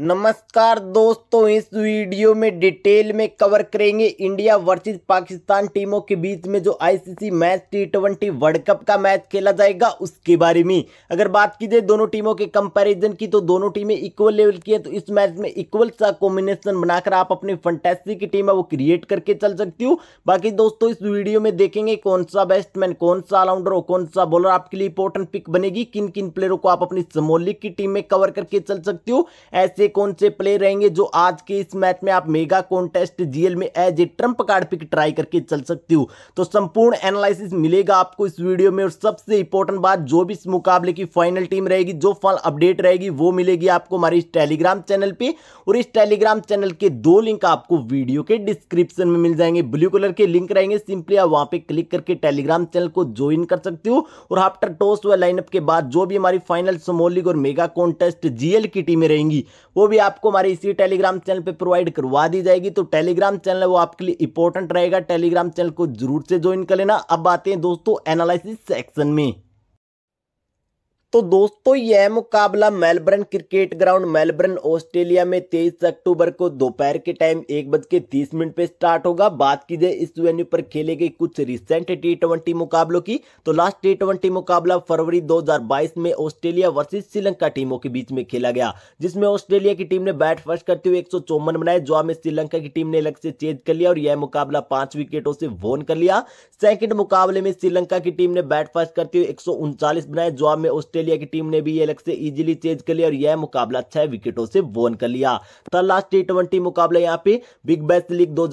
नमस्कार दोस्तों इस वीडियो में डिटेल में कवर करेंगे इंडिया वर्सेस पाकिस्तान टीमों के बीच में जो ICC match T twenty world cup का मैच खेला जाएगा उसके बारे में अगर बात की जाए दोनों टीमों के कंपैरिजन की तो दोनों टीमें इक्वल लेवल की है तो इस मैच में इक्वल सा कॉम्बिनेशन बनाकर आप अपनी फंटेसी की टीम है वो क्रिएट करके चल सकती हो बाकी दोस्तों इस वीडियो में देखेंगे कौन सा बैट्समैन कौन सा ऑलराउंडर और कौन सा बॉलर आपके लिए इंपॉर्टेंट पिक बनेगी किन किन प्लेयरों को आप अपनी समोलिक की टीम में कवर करके चल सकती हो ऐसे ऐसे कौन से प्लेयर रहेंगे जो आज के इस मैच में आप मेगा कॉन्टेस्ट जीएल में as a trump card pick try करके चल सकते हो तो संपूर्ण एनालिसिस मिलेगा आपको इस वीडियो में और सबसे इंपॉर्टेंट बात जो भी इस मुकाबले की फाइनल टीम रहेगी जो फल अपडेट रहेगी वो मिलेगी आपको हमारे इस टेलीग्राम चैनल पर और इस टेलीग्राम चैनल के दो लिंक आपको वीडियो के डिस्क्रिप्शन में मिल जाएंगे ब्लू कलर के लिंक रहेंगे सिंपली आप वहां पर क्लिक करके टेलीग्राम चैनल को ज्वाइन कर सकते हो और आफ्टर टॉस व लाइनअप के बाद जो भी हमारी फाइनल स्मॉल और मेगा कॉन्टेस्ट जीएल की टीमें रहेंगी वो भी आपको हमारे इसी टेलीग्राम चैनल पर प्रोवाइड करवा दी जाएगी तो टेलीग्राम चैनल वो आपके लिए इंपॉर्टेंट रहेगा टेलीग्राम चैनल को जरूर से ज्वाइन कर लेना अब आते हैं दोस्तों एनालिसिस सेक्शन में तो दोस्तों यह मुकाबला Melbourne cricket ground Melbourne Australia में तेईस अक्टूबर को दोपहर के टाइम एक बज के तीस मिनट पे स्टार्ट होगा बात की जाए इस वेन्यू पर खेले गए कुछ रिसेंट टी ट्वेंटी मुकाबलों की तो लास्ट टी ट्वेंटी मुकाबला फरवरी 2022 में ऑस्ट्रेलिया वर्सेज श्रीलंका टीमों के बीच में खेला गया जिसमें ऑस्ट्रेलिया की टीम ने बैट फर्स्ट करते हुए एक बनाए जो में श्रीलंका की टीम ने अलग से चेज कर लिया और यह मुकाबला पांच विकेटों से वोन कर लिया सेकेंड मुकाबले में श्रीलंका की टीम ने बैट फर्स्ट करते हुए एक बनाए जो में ऑस्ट्रेलिया ऑस्ट्रेलिया की टीम ने भी ये लक्ष्य इजीली चेंज कर लिया और यह मुकाबला छह अच्छा विकेटों से वोन कर लिया था लास्ट टी ट्वेंटी मुकाबला यहाँ पे बिग बैश लीग दो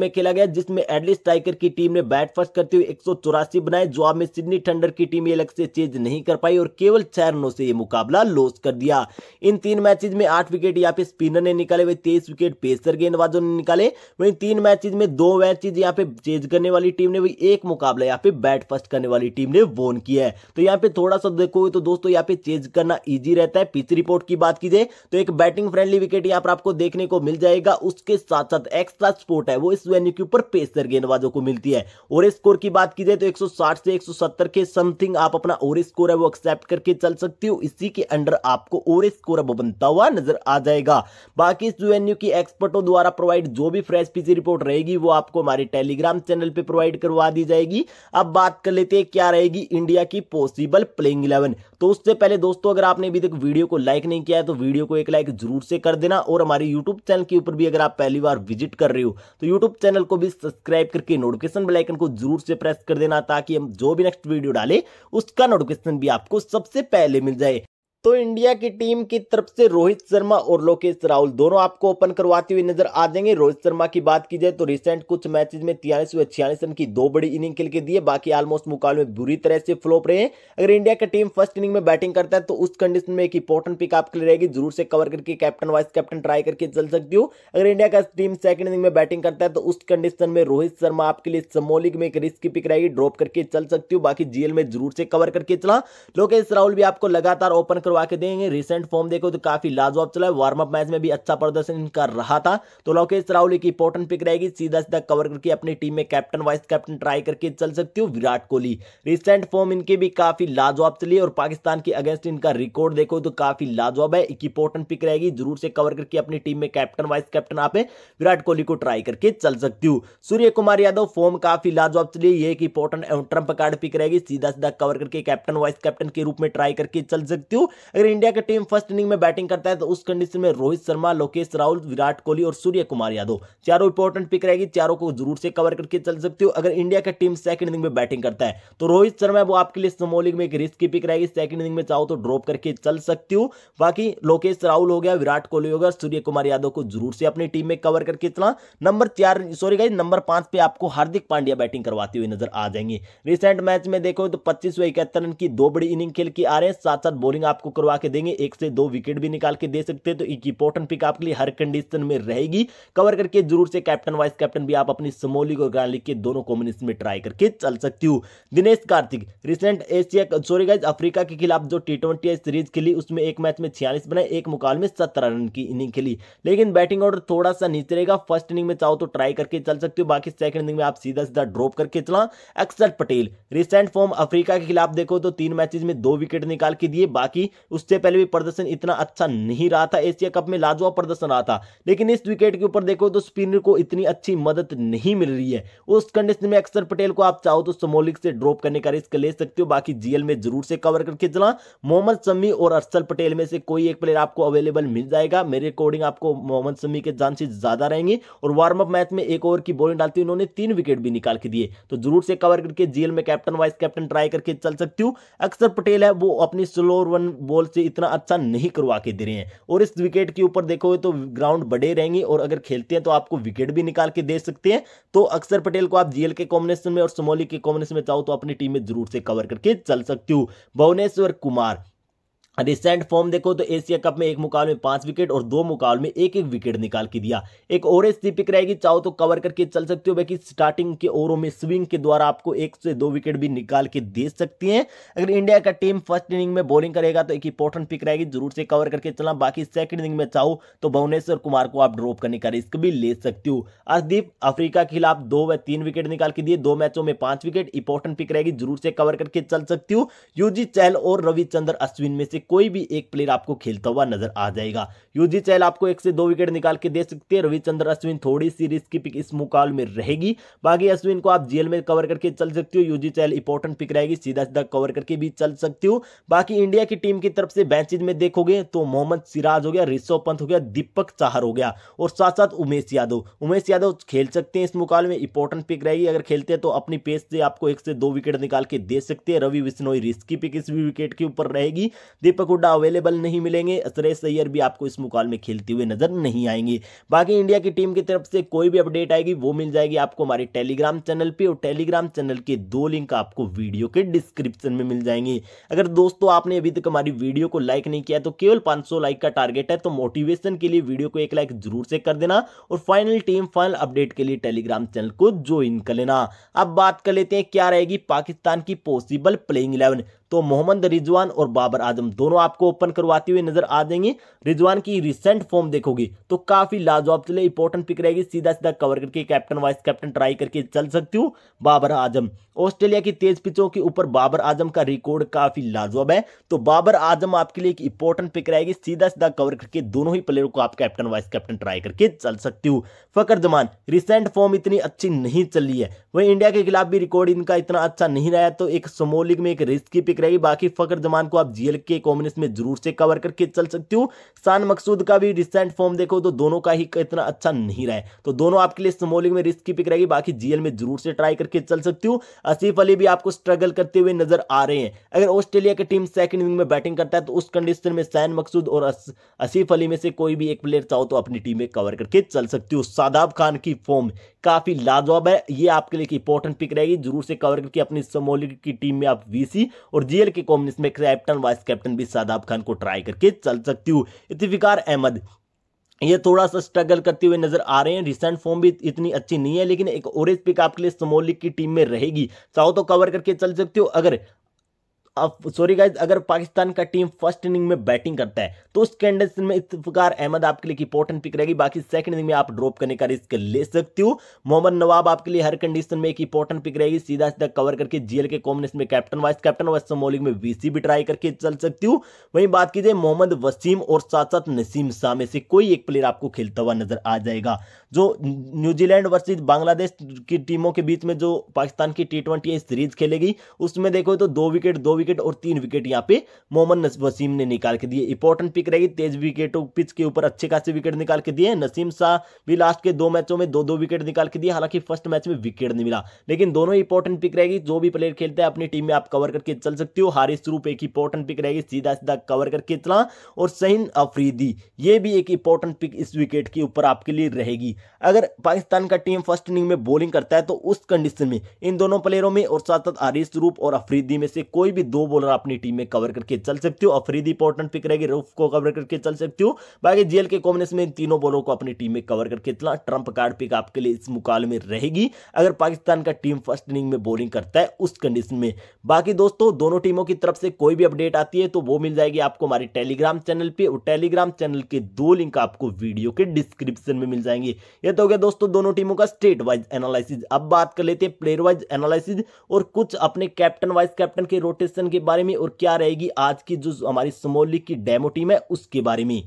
में खेला गया जिसमें एडली स्ट्राइकर की टीम ने बैट फर्स्ट करते हुए एक बनाए जवाब में सिडनी थंडर की टीम ये लक्ष्य चेंज नहीं कर पाई और केवल छह रनों से ये मुकाबला लॉस कर दिया इन तीन मैचेज में आठ विकेट यहाँ पे स्पिनर ने निकाले वही तेईस विकेट पेसर गेंदबाजों ने निकाले वही तीन मैचेज में दो मैचेज यहाँ पे चेंज करने वाली टीम ने वही एक मुकाबला यहाँ पे बैट फर्स्ट करने वाली टीम ने वोन किया है तो यहाँ पे थोड़ा सा देखो तो तो दोस्तों यहाँ पे चेंज करना इजी रहता है पिच रिपोर्ट की बात की जाए तो एक बैटिंग फ्रेंडली विकेट यहाँ पर आपको देखने को मिल जाएगा उसके साथ साथ एक्स्ट्रा स्पोर्ट है वो इस वेन्यू के ऊपर पेसर गेंदबाजों को मिलती है और स्कोर की बात की जाए तो एक से एक के समथिंग आप अपना और स्कोर है वो एक्सेप्ट करके चल सकती हो इसी के अंडर आपको और स्कोर अब बनता हुआ नजर आ जाएगा बाकी इस वेन्यू की एक्सपर्टों द्वारा प्रोवाइड जो भी फ्रेश पिच रिपोर्ट रहेगी वो आपको हमारे टेलीग्राम चैनल पर प्रोवाइड करवा दी जाएगी अब बात कर लेते हैं क्या रहेगी इंडिया की पॉसिबल प्लेइंग इलेवन तो उससे पहले दोस्तों अगर आपने अभी तक वीडियो को लाइक नहीं किया है तो वीडियो को एक लाइक जरूर से कर देना और हमारे यूट्यूब चैनल के ऊपर भी अगर आप पहली बार विजिट कर रहे हो तो यूट्यूब चैनल को भी सब्सक्राइब करके नोटिफिकेशन बेलाइकन को जरूर से प्रेस कर देना ताकि हम जो भी नेक्स्ट वीडियो डाले उसका नोटिफिकेशन भी आपको सबसे पहले मिल जाए तो इंडिया की टीम की तरफ से रोहित शर्मा और लोकेश राहुल दोनों आपको ओपन करवाते हुए नजर आ जाएंगे रोहित शर्मा की बात की जाए तो रिसेंट कुछ मैचेस में तिरालीस व छियालीस रन की दो बड़ी इनिंग खेल के दिए बाकी ऑलमोस्ट मुकाबले में बुरी तरह से फ्लोप रहे हैं अगर इंडिया का टीम फर्स्ट इनिंग में बैटिंग करता है तो उस कंडीशन में एक इंपॉर्टेंट पिक आपके लिए रहेगी जरूर से कवर करके कैप्टन वाइस कैप्टन ट्राई करके चल सकती हूँ अगर इंडिया का टीम सेकंड इनिंग में बैटिंग करता है तो उस कंडीशन में रोहित शर्मा आपके लिए समोलिक में एक रिस्क पिक रहेगी ड्रॉप करके चल सकती हूँ बाकी जीएल में जरूर से कवर करके चला लोकेश राहुल भी आपको लगातार ओपन करवा के देंगे रिसेंट फॉर्म देखो तो काफी लाजवाब चला है वार्म अप मैच में भी अच्छा प्रदर्शन इनका रहा था तो लोकेश राहुल की इंपॉर्टेंट पिक रहेगी सीधा सीधा कवर करके अपनी टीम में कैप्टन वाइस कैप्टन ट्राई करके चल सकती हूँ विराट कोहली रिसेंट फॉर्म इनके भी काफी लाजवाब चली और पाकिस्तान के अगेंस्ट इनका रिकॉर्ड देखो तो काफी लाजवाब है एक इंपॉर्टेंट पिक रहेगी जरूर से कवर करके अपनी टीम में कैप्टन वाइस कैप्टन आप विराट कोहली को ट्राई करके चल सकती हूँ सूर्य कुमार यादव फॉर्म काफी लाजवाब चली ये एक इंपॉर्टेंट ट्रंप कार्ड पिक रहेगी सीधा सीधा कवर करके कैप्टन वाइस कैप्टन के रूप में ट्राई करके चल सकती हूँ अगर इंडिया का टीम फर्स्ट इनिंग में बैटिंग करता है तो उस कंडीशन में रोहित शर्मा लोकेश राहुल विराट कोहली और सूर्य कुमार यादव चारों इंपॉर्टेंट पिक रहेगी चारों को जरूर से कवर करके चल सकते हो अगर इंडिया का टीम सेकंड इनिंग में बैटिंग करता है तो रोहित शर्मा वो आपके लिए समोलिंग में एक रिस्क की पिक रहेगी सेकंड इनिंग में चाहो तो ड्रॉप करके चल सकती हो बाकी लोकेश राहुल हो गया विराट कोहली हो गया सूर्य कुमार यादव को जरूर से अपनी टीम में कवर करके चलना नंबर चार सॉरी गाइज नंबर पांच पे आपको हार्दिक पांड्या बैटिंग करवाती हुई नजर आ जाएंगे रिसेंट मैच में देखो तो पच्चीस सौ इकहत्तर रन की दो बड़ी इनिंग खेल के आ रहे हैं साथ साथ बॉलिंग आपको आपको करवा के देंगे एक से दो विकेट भी निकाल के दे सकते हैं तो एक इंपॉर्टेंट पिक आपके लिए हर कंडीशन में रहेगी कवर करके जरूर से कैप्टन वाइस कैप्टन भी आप अपनी समोली और ग्रांड के दोनों कॉम्बिनेशन में ट्राई करके चल सकती हूँ Dinesh Karthik recent Asia sorry guys Africa के खिलाफ जो टी सीरीज खेली उसमें एक मैच में छियालीस बनाए एक मुकाबले में सत्रह रन की इनिंग खेली लेकिन बैटिंग ऑर्डर थोड़ा सा नीचे रहेगा फर्स्ट इनिंग में चाहो तो ट्राई करके चल सकते हो बाकी सेकंड इनिंग में आप सीधा सीधा ड्रॉप करके चला अक्षर पटेल रिसेंट फॉर्म अफ्रीका के खिलाफ देखो तो तीन मैचेज में दो विकेट निकाल के दिए बाकी उससे पहले भी प्रदर्शन इतना अच्छा नहीं रहा था एशिया कप में लाजवाब प्रदर्शन रहा था लेकिन इस विकेट के ऊपर देखो तो स्पिनर को इतनी अच्छी मदद नहीं मिल रही है उस कंडीशन में अक्षर पटेल को आप चाहो तो समोलिक से ड्रॉप करने का रिस्क ले सकते हो बाकी जीएल में जरूर से कवर करके चला मोहम्मद शमी और अर्सल पटेल में से कोई एक प्लेयर आपको अवेलेबल मिल जाएगा मेरे अकॉर्डिंग आपको मोहम्मद शमी के चांसेस ज्यादा रहेंगे और वार्म अप मैच में एक ओवर की बॉलिंग डालती उन्होंने तीन विकेट भी निकाल के दिए तो जरूर से कवर करके जीएल में कैप्टन वाइस कैप्टन ट्राई करके चल सकती हूँ अक्षर पटेल है वो अपनी स्लो रन बॉल से इतना अच्छा नहीं करवा के दे रहे हैं और इस विकेट के ऊपर देखोगे तो ग्राउंड बड़े रहेंगे और अगर खेलते हैं तो आपको विकेट भी निकाल के दे सकते हैं तो अक्सर पटेल को आप जीएल के कॉम्बिनेशन में और समोली के कॉम्बिनेशन में चाहो तो अपनी टीम में जरूर से कवर करके चल सकती हूँ भुवनेश्वर कुमार रिसेंट फॉर्म देखो तो एशिया कप में एक मुकाबले में पांच विकेट और दो मुकाबले में एक एक विकेट निकाल के दिया एक और ऐसी पिक रहेगी चाहो तो कवर करके चल सकते हो बाकी स्टार्टिंग के ओवरों में स्विंग के द्वारा आपको एक से दो विकेट भी निकाल के दे सकती है अगर इंडिया का टीम फर्स्ट इनिंग में बॉलिंग करेगा तो एक इंपॉर्टेंट पिक रहेगी जरूर से कवर करके चलना बाकी सेकंड इनिंग में चाहो तो भुवनेश्वर कुमार को आप ड्रॉप करने का रिस्क भी ले सकती हो अर्शदीप अफ्रीका के खिलाफ दो व तीन विकेट निकाल के दिए दो मैचों में पांच विकेट इंपॉर्टेंट पिक रहेगी जरूर से कवर करके चल सकती हो यूजी चहल और रविचंद्र अश्विन में से कोई भी एक प्लेयर आपको खेलता हुआ नजर आ जाएगा यूजी चहल आपको एक से दो विकेट निकाल के दे सकते हैं रविचंद्र अश्विन थोड़ी सी रिस्क की पिक इस मुकाबले में रहेगी बाकी अश्विन को आप जेल में कवर करके चल सकते हो यूजी चहल इंपॉर्टेंट पिक रहेगी सीधा सीधा कवर करके भी चल सकती हो बाकी इंडिया की टीम की तरफ से बेंचेज में देखोगे तो मोहम्मद सिराज हो गया ऋषभ पंत हो गया दीपक चाहर हो गया और साथ साथ उमेश यादव उमेश यादव खेल सकते हैं इस मुकाबले में इंपॉर्टेंट पिक रहेगी अगर खेलते हैं तो अपनी पेस से आपको एक से दो विकेट निकाल के दे सकते हैं रवि विश्नोई रिस्की पिक इस विकेट के ऊपर रहेगी दीपक दीपक हुड्डा अवेलेबल नहीं मिलेंगे सुरेश सैयर भी आपको इस मुकाल में खेलते हुए नजर नहीं आएंगे बाकी इंडिया की टीम की तरफ से कोई भी अपडेट आएगी वो मिल जाएगी आपको हमारे टेलीग्राम चैनल पर और टेलीग्राम चैनल के दो लिंक आपको वीडियो के डिस्क्रिप्शन में मिल जाएंगे अगर दोस्तों आपने अभी तक हमारी वीडियो को लाइक नहीं किया तो केवल 500 लाइक का टारगेट है तो मोटिवेशन के लिए वीडियो को एक लाइक जरूर से कर देना और फाइनल टीम फाइनल अपडेट के लिए टेलीग्राम चैनल को ज्वाइन कर लेना अब बात कर लेते हैं क्या रहेगी पाकिस्तान की पॉसिबल प्लेइंग इलेवन तो मोहम्मद रिजवान और बाबर आजम दो दोनों आपको ओपन करवाती हुई नजर आ जाएंगे रिजवान की रिसेंट फॉर्म देखोगे तो काफी लाजवाब चले इंपॉर्टेंट पिक रहेगी सीधा सीधा कवर करके कैप्टन वाइस कैप्टन ट्राई करके चल सकती हूँ बाबर आजम ऑस्ट्रेलिया की तेज पिचों के ऊपर बाबर आजम का रिकॉर्ड काफी लाजवाब है तो बाबर आजम आपके लिए एक इंपॉर्टेंट पिक रहेगी सीधा सीधा कवर करके दोनों ही प्लेयर को आप कैप्टन वाइस कैप्टन ट्राई करके चल सकती हूँ फकर जमान रिसेंट फॉर्म इतनी अच्छी नहीं चल रही है वह इंडिया के खिलाफ भी रिकॉर्ड इनका इतना अच्छा नहीं रहा तो एक समो में एक रिस्क की पिक रहेगी बाकी फकर जमान को आप जीएल के डोमिनेंस में जरूर से कवर करके चल सकती हूँ सान मकसूद का भी रिसेंट फॉर्म देखो तो दोनों का ही इतना अच्छा नहीं रहा है तो दोनों आपके लिए स्मोलिंग में रिस्क की पिक रहेगी बाकी जीएल में जरूर से ट्राई करके चल सकती हूँ असीफ अली भी आपको स्ट्रगल करते हुए नजर आ रहे हैं अगर ऑस्ट्रेलिया की टीम सेकंड विंग में बैटिंग करता है तो उस कंडीशन में सैन मकसूद और असीफ अली में से कोई भी एक प्लेयर चाहो तो अपनी टीम में कवर करके चल सकती हूँ शादाब खान की फॉर्म काफ़ी लाजवाब है ये आपके लिए इंपॉर्टेंट पिक रहेगी जरूर से कवर करके अपनी समोली की टीम में आप वीसी और जीएल के कॉम्बिनेशन में कैप्टन वाइस कैप्टन भी शादाब खान को ट्राई करके चल सकती हूँ इतफिकार अहमद ये थोड़ा सा स्ट्रगल करते हुए नजर आ रहे हैं रिसेंट फॉर्म भी इतनी अच्छी नहीं है लेकिन एक ओरेज पिक आपके लिए समोलिक की टीम में रहेगी चाहो तो कवर करके चल सकते हो अगर सॉरी गाइज अगर पाकिस्तान का टीम फर्स्ट इनिंग में बैटिंग करता है तो उस कंडीशन में इफ्तार अहमद आपके लिए इंपॉर्टेंट पिक रहेगी बाकी सेकंड इनिंग में आप ड्रॉप करने का रिस्क ले सकते हो मोहम्मद नवाब आपके लिए हर कंडीशन में एक इंपॉर्टेंट पिक रहेगी सीधा सीधा कवर करके जीएल के कॉम्बिनेशन में कैप्टन वाइस कैप्टन वाइस मोलिंग में वीसी भी ट्राई करके चल सकती हूँ वहीं बात कीजिए मोहम्मद वसीम और साथ साथ नसीम शामे से कोई एक प्लेयर आपको खेलता हुआ नजर आ जाएगा जो न्यूजीलैंड वर्सेज बांग्लादेश की टीमों के बीच में जो पाकिस्तान की टी सीरीज खेलेगी उसमें देखो तो दो विकेट दो विकेट विकेट और तीन विकेट यहाँ पे मोहम्मद वसीम ने निकाल के दिए इंपॉर्टेंट पिक रही तेज विकेट पिच के ऊपर अच्छे खासे विकेट निकाल के दिए नसीम शाह भी लास्ट के दो मैचों में दो दो विकेट निकाल के दिए हालांकि फर्स्ट मैच में विकेट नहीं मिला लेकिन दोनों इंपॉर्टेंट पिक रहेगी जो भी प्लेयर खेलते हैं अपनी टीम में आप कवर करके चल सकते हो हारिस रूप एक इंपॉर्टेंट पिक रहेगी सीधा सीधा कवर करके चला और सहीन अफरीदी ये भी एक इंपॉर्टेंट पिक इस विकेट के ऊपर आपके लिए रहेगी अगर पाकिस्तान का टीम फर्स्ट इनिंग में बॉलिंग करता है तो उस कंडीशन में इन दोनों प्लेयरों में और साथ साथ हारिस रूप और अफरीदी में से कोई भी दो दो बॉलर अपनी टीम में कवर करके चल सकते हो अफरीदी इंपॉर्टेंट पिक रहेगी रूफ को कवर करके चल सकते हो बाकी जेल के कॉम्बिनेशन में तीनों बॉलरों को अपनी टीम में कवर करके चला ट्रंप कार्ड पिक आपके लिए इस मुकाल में रहेगी अगर पाकिस्तान का टीम फर्स्ट इनिंग में बॉलिंग करता है उस कंडीशन में बाकी दोस्तों दोनों टीमों की तरफ से कोई भी अपडेट आती है तो वो मिल जाएगी आपको हमारे टेलीग्राम चैनल पर और टेलीग्राम चैनल के दो लिंक आपको वीडियो के डिस्क्रिप्शन में मिल जाएंगे ये तो हो गया दोस्तों दोनों टीमों का स्टेट वाइज एनालिसिस अब बात कर लेते हैं प्लेयर वाइज एनालिसिस और कुछ अपने कैप्टन वाइस कैप्टन के रोटेशन के बारे में और क्या रहेगी आज की जो हमारी समोलिक की डेमो टीम है उसके बारे में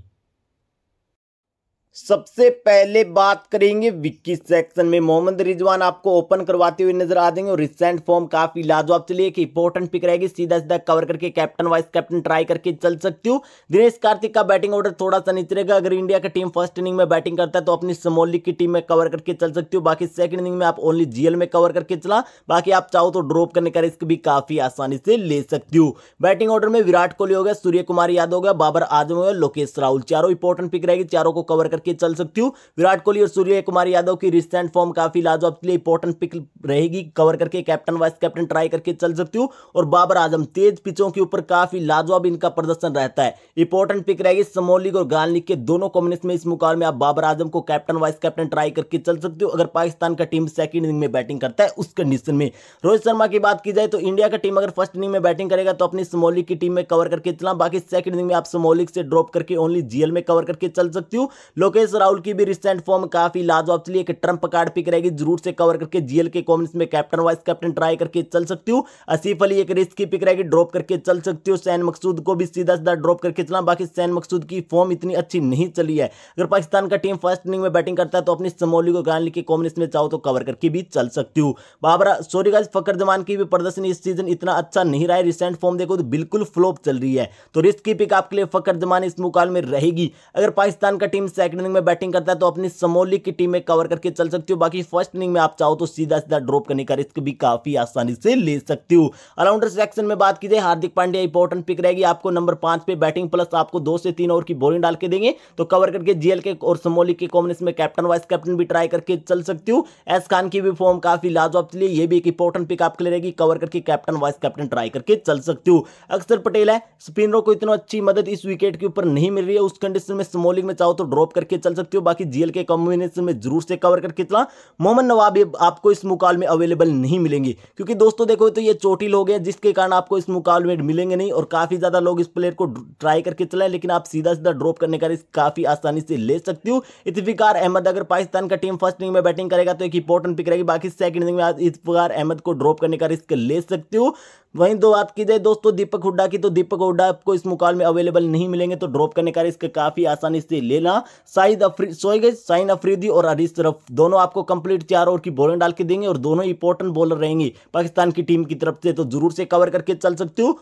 सबसे पहले बात करेंगे विक्की सेक्शन में मोहम्मद रिजवान आपको ओपन करवाते हुए नजर आ देंगे और रिसेंट फॉर्म काफी लाजवाब चलिए कि इंपॉर्टेंट पिक रहेगी सीधा सीधा कवर करके कैप्टन वाइस कैप्टन ट्राई करके चल सकती हूँ दिनेश कार्तिक का बैटिंग ऑर्डर थोड़ा सा नीचे रहेगा अगर इंडिया का टीम फर्स्ट इनिंग में बैटिंग करता है तो अपनी समोली की टीम में कवर करके चल सकती हूँ बाकी सेकंड इनिंग में आप ओनली जीएल में कवर करके चला बाकी आप चाहो तो ड्रॉप करने का रिस्क भी काफी आसानी से ले सकती हूँ बैटिंग ऑर्डर में विराट कोहली हो गया सूर्य कुमार यादव हो गया बाबर आजम हो गया लोकेश राहुल चारों इंपॉर्टेंट पिक रहेगी चारों को कवर करके चल सकती हूँ विराट कोहली और सूर्य कुमार यादव की रिसेंट फॉर्म काफी लाजवाब के लिए इंपॉर्टेंट पिक रहेगी कवर करके कैप्टन वाइस कैप्टन ट्राई करके चल सकती हूँ और बाबर आजम तेज पिचों के ऊपर काफी लाजवाब इनका प्रदर्शन रहता है इंपॉर्टेंट पिक रहेगी समोलिक और गालनिक के दोनों कॉम्बिनेशन में इस मुकाबले में आप बाबर आजम को कैप्टन वाइस कैप्टन ट्राई करके चल सकते हो अगर पाकिस्तान का टीम सेकंड इनिंग में बैटिंग करता है उस कंडीशन में रोहित शर्मा की बात की जाए तो इंडिया का टीम अगर फर्स्ट इनिंग में बैटिंग करेगा तो अपनी समोलिक की टीम में कवर करके चलना बाकी सेकंड इनिंग में आप समोलिक से ड्रॉप करके ओनली जीएल में कवर करके चल सकती हूँ लोकेश राहुल की भी रिसेंट फॉर्म काफी लाजवाब चली एक ट्रंप कार्ड पिक रहेगी जरूर से कवर करके जीएल के कॉमेंट्स में कैप्टन वाइस कैप्टन ट्राई करके चल सकती हूँ असीफ अली एक रिस्क की पिक रहेगी ड्रॉप करके चल सकती हूँ सैन मकसूद को भी सीधा सीधा ड्रॉप करके चलना बाकी सैन मकसूद की फॉर्म इतनी अच्छी नहीं चली है अगर पाकिस्तान का टीम फर्स्ट इनिंग में बैटिंग करता है तो अपनी समोली को गान के कॉमेंट्स में चाहो तो कवर करके भी चल सकती हूँ बाबरा सोरी गाइज फकर जमान की भी प्रदर्शन इस सीजन इतना अच्छा नहीं रहा है रिसेंट फॉर्म देखो तो बिल्कुल फ्लोप चल रही है तो रिस्क की पिक आपके लिए फकर जमान इस मुकाल में रहेगी अगर पाकिस्तान का टीम सेकंड इनिंग में बैटिंग करता है तो अपनी समोली की टीम में कवर करके चल सकती हो बाकी फर्स्ट इनिंग में आप चाहो तो सीधा सीधा ड्रॉप करने का रिस्क भी काफी आसानी से ले सकती हो ऑलराउंडर सेक्शन में बात की जाए हार्दिक पांड्या इंपॉर्टेंट पिक रहेगी आपको नंबर पांच पे बैटिंग प्लस आपको दो से तीन ओवर की बोलिंग डाल के देंगे तो कवर करके जीएल के और समोली के कॉम्बिनेशन में कैप्टन वाइस कैप्टन भी ट्राई करके चल सकती हूँ एस खान की भी फॉर्म काफी लाजवाब चलिए ये भी एक इंपॉर्टेंट पिक आपके लिए रहेगी कवर करके कैप्टन वाइस कैप्टन ट्राई करके चल सकती हूँ अक्सर पटेल है स्पिनरों को इतना अच्छी मदद इस विकेट के ऊपर नहीं मिल रही है उस कंडीशन में स्मोलिंग में चाहो तो ड्रॉप करके करके चल सकते हो बाकी जीएल के कॉम्बिनेशन में जरूर से कवर करके चला मोहम्मद नवाब आपको इस मुकाल में अवेलेबल नहीं मिलेंगे क्योंकि दोस्तों देखो तो ये चोटी लोग हैं जिसके कारण आपको इस मुकाल में मिलेंगे नहीं और काफ़ी ज़्यादा लोग इस प्लेयर को ट्राई करके चलाएं लेकिन आप सीधा सीधा ड्रॉप करने का रिस्क काफ़ी आसानी से ले सकते हो इतफिकार अहमद अगर पाकिस्तान का टीम फर्स्ट इनिंग में बैटिंग करेगा तो एक इंपॉर्टेंट पिक रहेगी बाकी सेकंड इनिंग में इतफिकार अहमद को ड्रॉप करने का रिस्क ले सकते हो वहीं दो बात की जाए दोस्तों दीपक हुड्डा की तो दीपक हुड्डा आपको इस मुकाल में अवेलेबल नहीं मिलेंगे तो ड्रॉप करने का रिस्क काफ़ी आसानी से लेना शाहिद अफरी सोएगे साइन अफरीदी और हरीश तरफ दोनों आपको कंप्लीट चार ओवर की बॉलिंग डाल के देंगे और दोनों इंपॉर्टेंट बॉलर रहेंगे पाकिस्तान की टीम की तरफ से तो जरूर से कवर करके चल सकती हूँ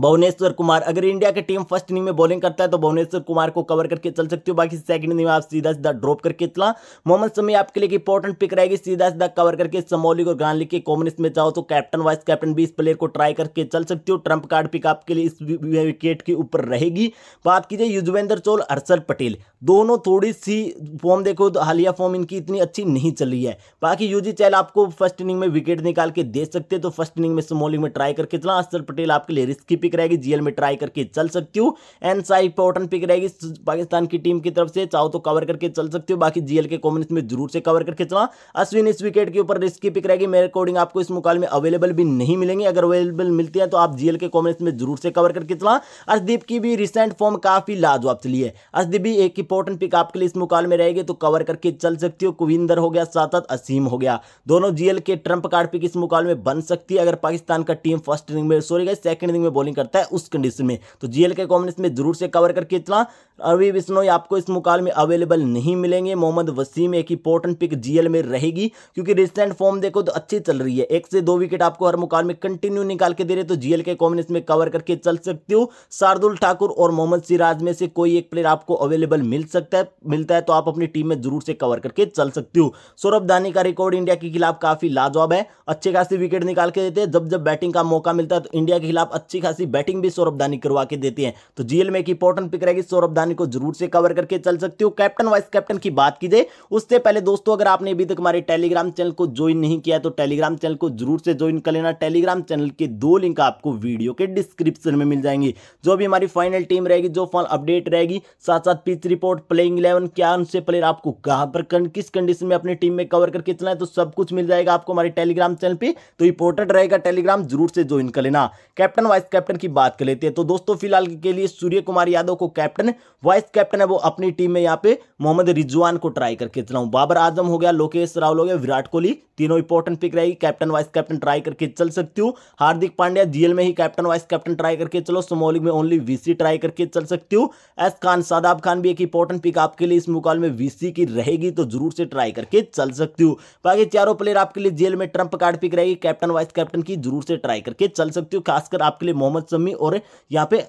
भुवनेश्वर कुमार अगर इंडिया की टीम फर्स्ट इनिंग में बॉलिंग करता है तो भुवनेश्वर कुमार को कवर करके चल सकती हो बाकी सेकंड इनिंग में आप सीधा सीधा ड्रॉप करके चला मोहम्मद समी आपके लिए इंपॉर्टेंट पिक रहेगी सीधा सीधा कवर करके समोलिक और गांधी के कॉमनिस्ट में चाहो तो कैप्टन वाइस कैप्टन भी इस प्लेयर को ट्राई करके चल सकती हो ट्रंप कार्ड पिक आपके लिए इस विकेट के ऊपर रहेगी बात कीजिए युजवेंद्र चोल हर्षल पटेल दोनों थोड़ी सी फॉर्म देखो तो हालिया फॉर्म इनकी इतनी अच्छी नहीं चली है बाकी यूजी चैल आपको फर्स्ट इनिंग में विकेट निकाल के दे सकते तो फर्स्ट इनिंग में समोलिक में ट्राई करके चला हर्षल पटेल आपके लिए रिस्की पिक रहेगी जीएल में ट्राई करके चल सकती हूँ एंड साई पॉटन पिक रहेगी पाकिस्तान की टीम की तरफ से चाहो तो कवर करके चल सकती हूँ बाकी जीएल के कॉम्बिनेस में जरूर से कवर करके चला अश्विन इस विकेट के ऊपर रिस्क की पिक रहेगी मेरे अकॉर्डिंग आपको इस मुकाबले में अवेलेबल भी नहीं मिलेंगे अगर अवेलेबल मिलती है तो आप जीएल के कॉम्बिनेस में जरूर से कवर करके चला अर्षदीप की भी रिसेंट फॉर्म काफी लाजवाब चली है अर्षदीप भी एक इंपॉर्टेंट पिक आपके लिए इस मुकाबले में रहेगी तो कवर करके चल सकती हो कुविंदर हो गया साथ साथ असीम हो गया दोनों जीएल के ट्रंप कार्ड पिक इस मुकाबले में बन सकती है अगर पाकिस्तान का टीम फर्स्ट इनिंग में सॉरी सेकंड इनिंग में बॉलिंग बैटिंग करता है उस कंडीशन में तो जीएल के कॉम्बिनेशन में जरूर से कवर करके इतना रवि बिश्नोई आपको इस मुकाल में अवेलेबल नहीं मिलेंगे मोहम्मद वसीम एक इंपॉर्टेंट पिक जीएल में रहेगी क्योंकि रिसेंट फॉर्म देखो तो अच्छी चल रही है एक से दो विकेट आपको हर मुकाल में कंटिन्यू निकाल के दे रहे तो जीएल के कॉम्बिनेशन में कवर करके चल सकते हो शार्दुल ठाकुर और मोहम्मद सिराज में से कोई एक प्लेयर आपको अवेलेबल मिल सकता है मिलता है तो आप अपनी टीम में जरूर से कवर करके चल सकते हो सौरभ दानी का रिकॉर्ड इंडिया के खिलाफ काफी लाजवाब है अच्छे खासी विकेट निकाल के देते हैं जब जब बैटिंग का मौका मिलता है तो इंडिया के खिलाफ अच्छी खासी खासी बैटिंग भी सौरभ धानी करवा के देते हैं तो जीएल में एक इंपॉर्टेंट पिक रहेगी सौरभ धानी को जरूर से कवर करके चल सकते हो कैप्टन वाइस कैप्टन की बात की जाए उससे पहले दोस्तों अगर आपने अभी तक हमारे टेलीग्राम चैनल को ज्वाइन नहीं किया तो टेलीग्राम चैनल को जरूर से ज्वाइन कर लेना टेलीग्राम चैनल के दो लिंक आपको वीडियो के डिस्क्रिप्शन में मिल जाएंगे जो भी हमारी फाइनल टीम रहेगी जो फॉल अपडेट रहेगी साथ साथ पिच रिपोर्ट प्लेइंग इलेवन क्या उनसे प्लेयर आपको कहां पर किस कंडीशन में अपनी टीम में कवर करके चलना है तो सब कुछ मिल जाएगा आपको हमारे टेलीग्राम चैनल पर तो इंपोर्टेंट रहेगा टेलीग्राम जरूर से ज्वाइन कर लेना कैप्टन वाइस कैप्टन कैप्टन की बात कर लेते हैं तो दोस्तों फिलहाल के लिए सूर्य कुमार यादव को कैप्टन वाइस कैप्टन है वो अपनी टीम में यहाँ पे मोहम्मद रिजवान को ट्राई करके चला हूँ बाबर आजम हो गया लोकेश राहुल हो गया विराट कोहली तीनों इंपॉर्टेंट पिक रहेगी कैप्टन वाइस कैप्टन ट्राई करके चल सकती हूँ हार्दिक पांड्या जीएल में ही कैप्टन वाइस कैप्टन ट्राई करके चलो सोमोलिक में ओनली वीसी ट्राई करके चल सकती हूँ एस खान सादाब खान भी एक इंपॉर्टेंट पिक आपके लिए इस मुकाबले में वीसी की रहेगी तो जरूर से ट्राई करके चल सकती हूँ बाकी चारों प्लेयर आपके लिए जेल में ट्रंप कार्ड पिक रहेगी कैप्टन वाइस कैप्टन की जरूर से ट्राई करके चल सकती हूँ खासकर आपके लिए मोहम्मद मोहम्मद शमी और यहाँ पे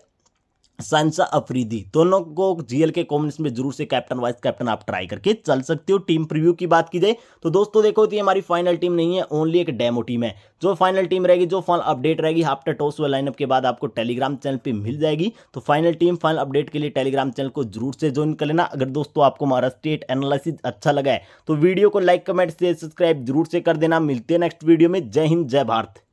सांसा अफरीदी दोनों को जीएल के कॉम्बिनेशन में जरूर से कैप्टन वाइस कैप्टन आप ट्राई करके चल सकते हो टीम प्रीव्यू की बात की जाए तो दोस्तों देखो ये हमारी फाइनल टीम नहीं है ओनली एक डेमो टीम है जो फाइनल टीम रहेगी जो फाइनल अपडेट रहेगी आफ्टर टॉस व लाइनअप के बाद आपको टेलीग्राम चैनल पर मिल जाएगी तो फाइनल टीम फाइनल अपडेट के लिए टेलीग्राम चैनल को जरूर से ज्वाइन कर लेना अगर दोस्तों आपको हमारा स्टेट एनालिसिस अच्छा लगा है तो वीडियो को लाइक कमेंट से सब्सक्राइब जरूर से कर देना मिलते हैं नेक्स्ट वीडियो में जय हिंद जय भारत